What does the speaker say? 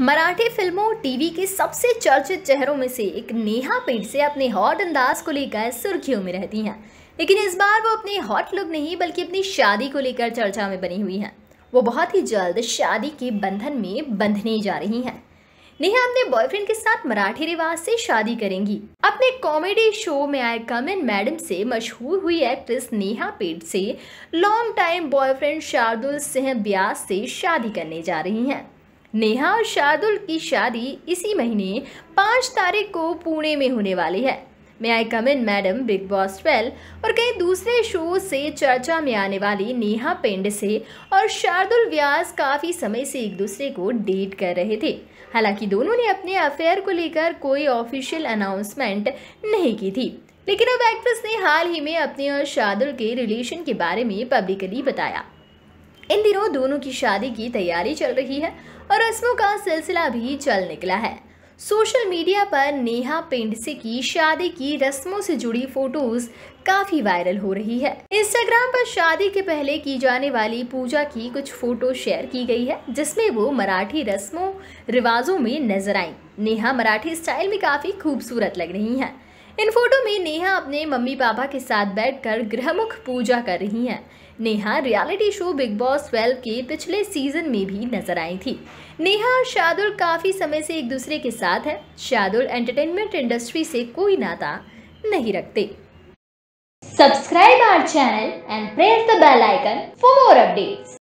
मराठी फिल्मों टीवी के सबसे चर्चित चेहरों में से एक नेहा से अपने हॉट अंदाज को लेकर सुर्खियों में रहती हैं लेकिन इस बार वो अपने हॉट लुक नहीं बल्कि अपनी शादी को लेकर चर्चा में बनी हुई हैं वो बहुत ही जल्द शादी के बंधन में बंधने जा रही हैं नेहा अपने बॉयफ्रेंड के साथ मराठी रिवाज से शादी करेंगी अपने कॉमेडी शो में आए कमिन मैडम से मशहूर हुई एक्ट्रेस नेहा पेट से long time boyfriend Shardul Singh Byas से शादी करने जा रही हैं नेहा और शार्दुल की शादी इसी महीने पाँच तारीख को पुणे में होने वाली है may I come in madam Bigg Boss twelve और कई दूसरे शो से चर्चा में आने वाली नेहा पेंड से और शार्दुल व्यास काफ़ी समय से एक दूसरे को डेट कर रहे थे हालांकि दोनों ने अपने अफेयर को लेकर कोई ऑफिशियल अनाउंसमेंट नहीं की थी लेकिन अब एक्ट्रेस ने हाल ही में अपने और शार्दुल के रिलेशन के बारे में पब्लिकली बताया इन दिनों दोनों की शादी की तैयारी चल रही है और रस्मों का सिलसिला भी चल निकला है सोशल मीडिया पर नेहा पेंडसे की शादी की रस्मों से जुड़ी फोटोज काफी वायरल हो रही है इंस्टाग्राम पर शादी के पहले की जाने वाली पूजा की कुछ फोटो शेयर की गई है जिसमें वो मराठी रस्मों रिवाजों में नजर आई नेहा मराठी स्टाइल में काफी खूबसूरत लग रही हैं। इन फोटो में नेहा अपने मम्मी पापा के साथ बैठकर गृहमुख पूजा कर रही हैं Neha reality show Bigg Boss 12 के पिछले सीजन में भी नजर आई थी नेहा और शादुल काफ़ी समय से एक दूसरे के साथ हैं शादुल एंटरटेनमेंट इंडस्ट्री से कोई नाता नहीं रखते subscribe our channel and press the bell icon for more updates.